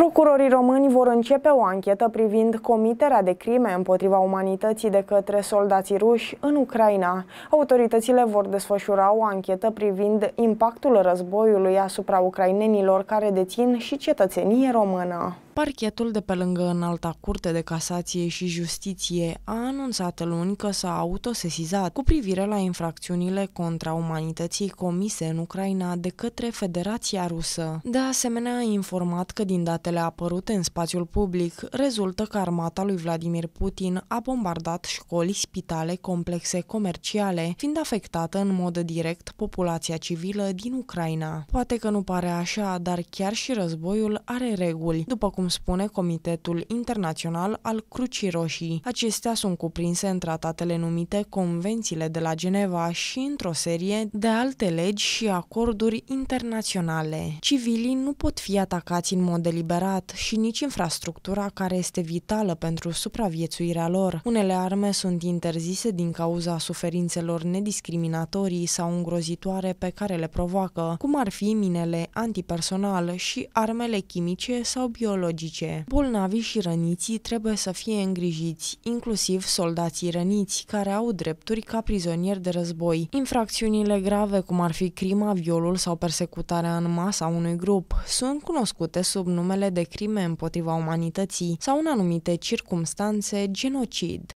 Procurorii români vor începe o anchetă privind comiterea de crime împotriva umanității de către soldații ruși în Ucraina. Autoritățile vor desfășura o anchetă privind impactul războiului asupra ucrainenilor care dețin și cetățenie română. Parchetul de pe lângă Înalta Curte de Casație și Justiție a anunțat luni că s-a autosesizat cu privire la infracțiunile contra umanității comise în Ucraina de către Federația Rusă. De asemenea, a informat că din date rapoartele apărute în spațiul public, rezultă că armata lui Vladimir Putin a bombardat școli, spitale, complexe comerciale, fiind afectată în mod direct populația civilă din Ucraina. Poate că nu pare așa, dar chiar și războiul are reguli, după cum spune Comitetul Internațional al Crucii Roșii. Acestea sunt cuprinse în tratatele numite Convențiile de la Geneva și într-o serie de alte legi și acorduri internaționale. Civilii nu pot fi atacați în mod deliberat eliberat și nici infrastructura care este vitală pentru supraviețuirea lor. Unele arme sunt interzise din cauza suferințelor nediscriminatorii sau îngrozitoare pe care le provoacă, cum ar fi minele antipersonal și armele chimice sau biologice. Bolnavii și răniții trebuie să fie îngrijiți, inclusiv soldații răniți, care au drepturi ca prizonieri de război. Infracțiunile grave, cum ar fi crima, violul sau persecutarea în masa unui grup, sunt cunoscute sub numele crime de crime împotriva umanității sau în anumite circumstanțe genocid.